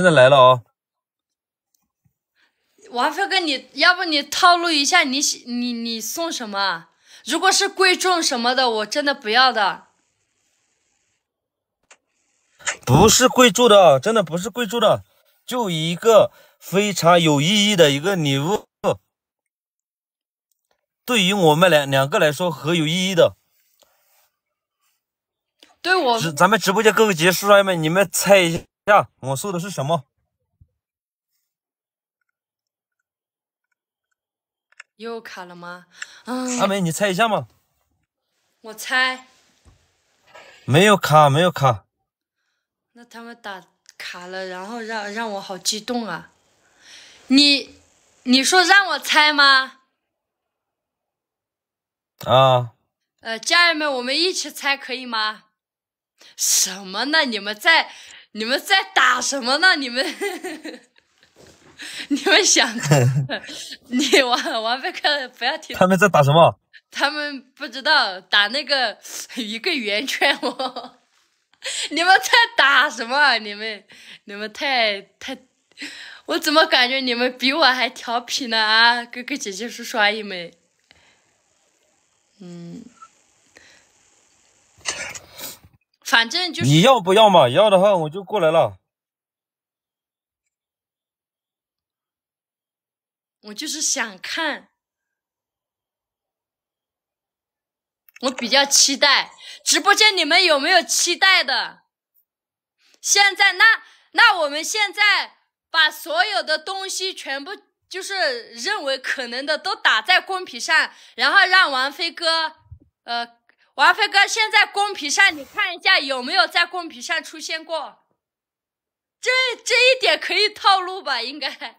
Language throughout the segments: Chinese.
现在来了啊，王飞哥，你要不你套路一下，你你你送什么？如果是贵重什么的，我真的不要的。不是贵重的，真的不是贵重的，就一个非常有意义的一个礼物，对于我们两两个来说，很有意义的。对我，咱们直播间各个结束了，兄们，你们猜一下。我说的是什么？又卡了吗？阿梅，你猜一下嘛。我猜。没有卡，没有卡。那他们打卡了，然后让让我好激动啊！你你说让我猜吗？啊。呃，家人们，我们一起猜可以吗？什么呢？你们在？你们在打什么呢？你们，你们想，你王王菲克不要听。他们在打什么？他们不知道打那个一个圆圈哦。你们在打什么？你们，你们太太，我怎么感觉你们比我还调皮呢啊？哥哥姐姐叔叔阿姨们。嗯。反正就你要不要嘛？要的话我就过来了。我就是想看，我比较期待。直播间你们有没有期待的？现在那那我们现在把所有的东西全部就是认为可能的都打在公屏上，然后让王飞哥呃。王飞哥，现在公屏上你看一下有没有在公屏上出现过？这这一点可以套路吧？应该。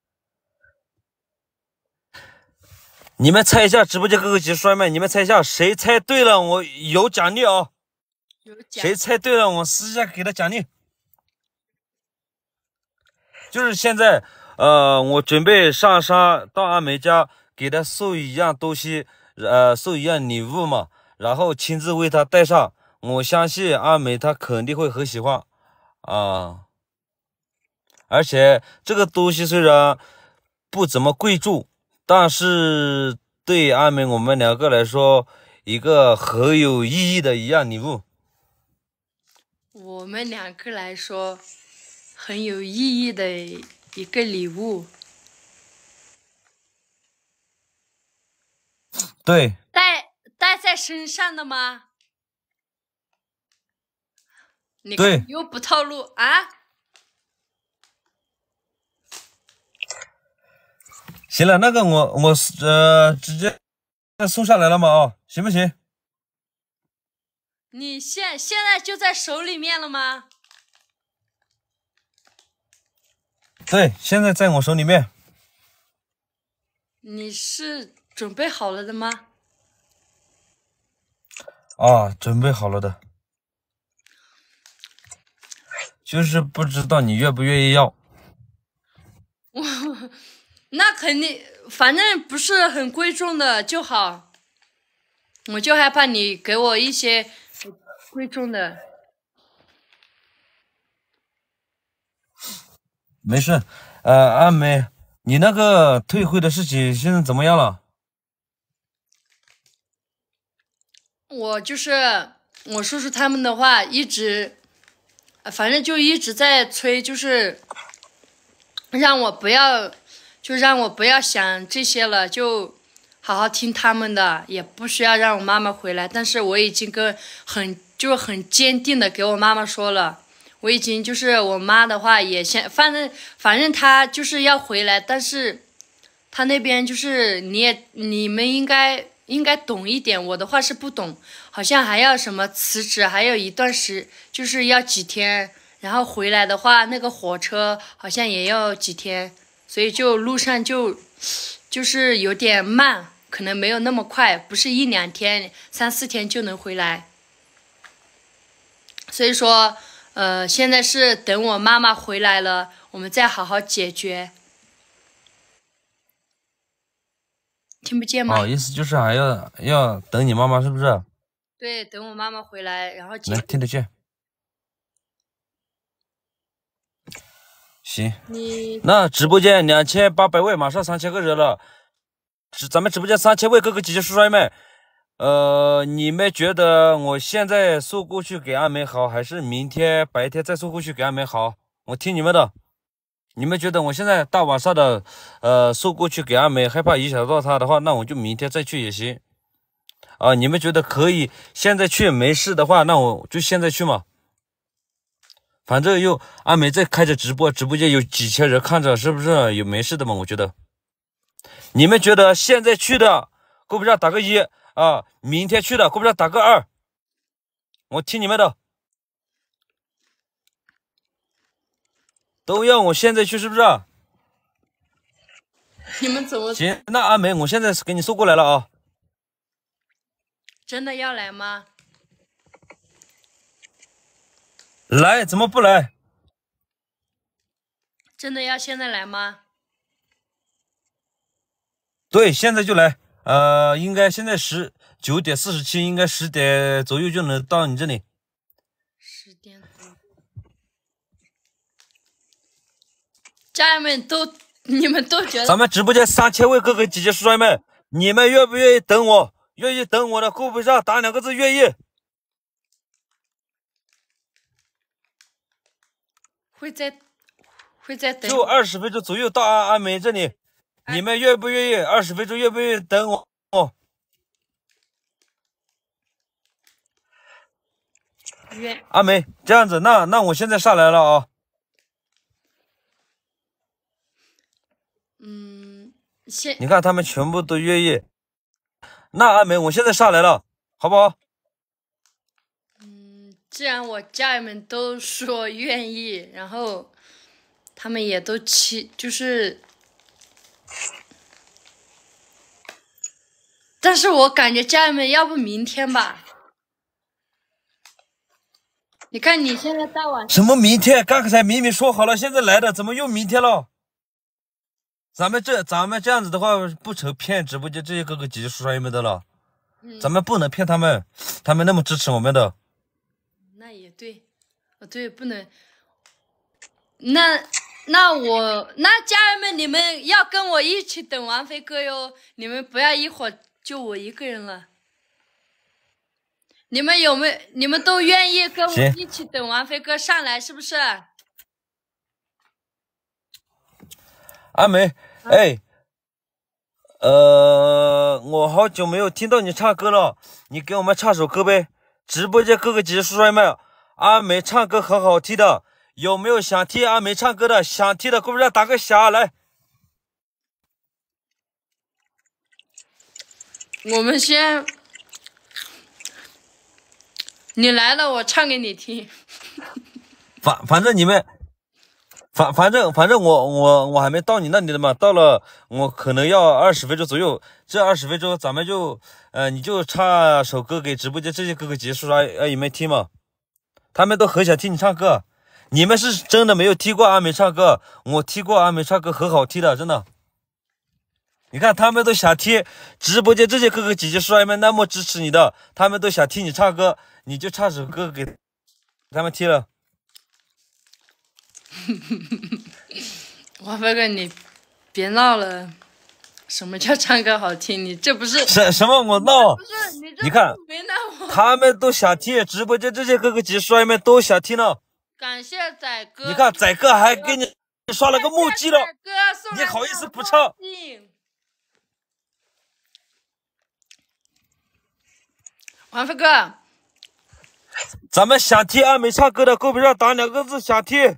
你们猜一下，直播间哥哥几岁们，你们猜一下，谁猜对了，我有奖励哦。有奖。谁猜对了，我私下给他奖励。就是现在，呃，我准备上山到阿梅家给他送一样东西。呃，送一样礼物嘛，然后亲自为他带上，我相信阿美她肯定会很喜欢啊。而且这个东西虽然不怎么贵重，但是对阿美我们两个来说，一个很有意义的一样礼物。我们两个来说，很有意义的一个礼物。对，带带在身上的吗？你看，又不套路啊？行了，那个我我呃直接那送下来了吗？哦，行不行？你现现在就在手里面了吗？对，现在在我手里面。你是？准备好了的吗？啊，准备好了的，就是不知道你愿不愿意要。我 那肯定，反正不是很贵重的就好。我就害怕你给我一些贵重的。没事，呃，阿梅，你那个退会的事情现在怎么样了？我就是我叔叔他们的话，一直，反正就一直在催，就是让我不要，就让我不要想这些了，就好好听他们的，也不需要让我妈妈回来。但是我已经跟很，就很坚定的给我妈妈说了，我已经就是我妈的话也先，反正反正她就是要回来，但是她那边就是你也你们应该。应该懂一点，我的话是不懂，好像还要什么辞职，还有一段时，就是要几天，然后回来的话，那个火车好像也要几天，所以就路上就，就是有点慢，可能没有那么快，不是一两天、三四天就能回来，所以说，呃，现在是等我妈妈回来了，我们再好好解决。听不见哦，意思就是还要要等你妈妈，是不是？对，等我妈妈回来，然后来听得见。行，你那直播间两千八百位，马上三千个人了。直咱们直播间三千位，哥哥姐姐叔叔阿姨们，呃，你们觉得我现在送过去给阿梅好，还是明天白天再送过去给阿梅好？我听你们的。你们觉得我现在大晚上的，呃，送过去给阿梅，害怕影响到她的话，那我就明天再去也行。啊，你们觉得可以？现在去没事的话，那我就现在去嘛。反正又阿梅在开着直播，直播间有几千人看着，是不是有没事的嘛？我觉得。你们觉得现在去的，过不上打个一啊；明天去的过不上打个二。我听你们的。都要我现在去是不是？你们怎么？行，那阿梅，我现在给你送过来了啊。真的要来吗？来，怎么不来？真的要现在来吗？对，现在就来。呃，应该现在十九点四十七，应该十点左右就能到你这里。家人们都，你们都觉得咱们直播间三千位哥哥姐姐、叔叔们，你们愿不愿意等我？愿意等我的，公不上，打两个字“愿意”。会在，会在等。就二十分钟左右，到阿阿梅这里，你们愿不愿意？二十分钟愿不愿意等我？哦。阿梅，这样子，那那我现在上来了啊。你看，他们全部都愿意。那阿梅，我现在上来了，好不好？嗯，既然我家人们都说愿意，然后他们也都去，就是，但是我感觉家人们，要不明天吧？你看你现在大晚什么明天？刚才明明说好了，现在来的，怎么又明天了？咱们这咱们这样子的话，不愁骗直播间这些哥哥姐姐叔叔阿姨们的了。咱们不能骗他们，他们那么支持我们的。那也对，哦对，不能。那那我那家人们，你们要跟我一起等王飞哥哟，你们不要一会儿就我一个人了。你们有没你们都愿意跟我一起等王飞哥上来，是不是？阿梅，哎，呃，我好久没有听到你唱歌了，你给我们唱首歌呗！直播间各个叔阿姨们，阿梅唱歌很好听的，有没有想听阿梅唱歌的？想听的，公屏上打个响来。我们先，你来了，我唱给你听。反反正你们。反反正反正我我我还没到你那里的嘛，到了我可能要二十分钟左右，这二十分钟咱们就，呃，你就唱首歌给直播间这些哥哥姐姐说，阿你们听嘛，他们都很想听你唱歌，你们是真的没有听过阿梅唱歌，我听过阿梅唱歌很好听的，真的。你看他们都想听，直播间这些哥哥姐姐说，阿们那么支持你的，他们都想听你唱歌，你就唱首歌给，他们听了。王 飞哥，你别闹了！什么叫唱歌好听？你这不是什什么？我闹？不是你这，你看，他们都想听，直播间这些哥哥姐、帅妹都想听了。感谢仔哥，你看仔哥还给你刷了个墨迹了，你好意思不唱？王飞哥，咱们想听阿美唱歌的，公屏上打两个字“想听”。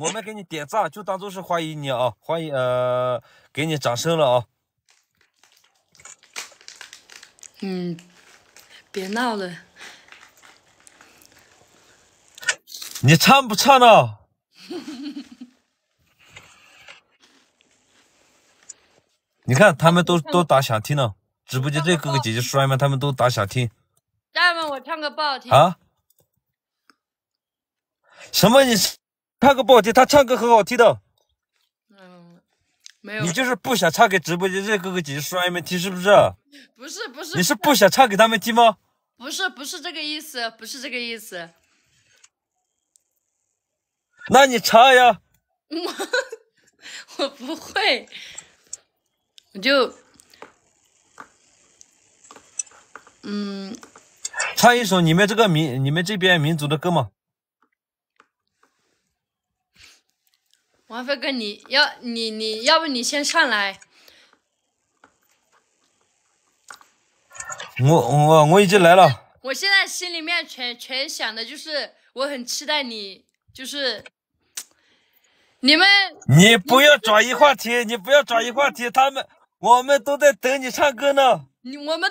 我们给你点赞，就当做是欢迎你啊！欢迎，呃，给你掌声了啊！嗯，别闹了。你唱不唱呢？你看他们都都打想听呢，直播间这哥哥姐姐帅吗？他们都打想听。大们，我唱个不好听啊？什么你？唱歌不好听，他唱歌很好听的。嗯，没有。你就是不想唱给直播间这哥哥姐姐阿姨们听，是不是？不是不是。你是不想唱给他们听吗？不是不是这个意思，不是这个意思。那你唱呀。我 我不会。我就嗯，唱一首你们这个民，你们这边民族的歌嘛。王飞哥，你要你你，要不你先上来。我我我已经来了。我现在心里面全全想的就是，我很期待你，就是你们。你不要转移话题，你不要转移话题。他们我们都在等你唱歌呢。你我们。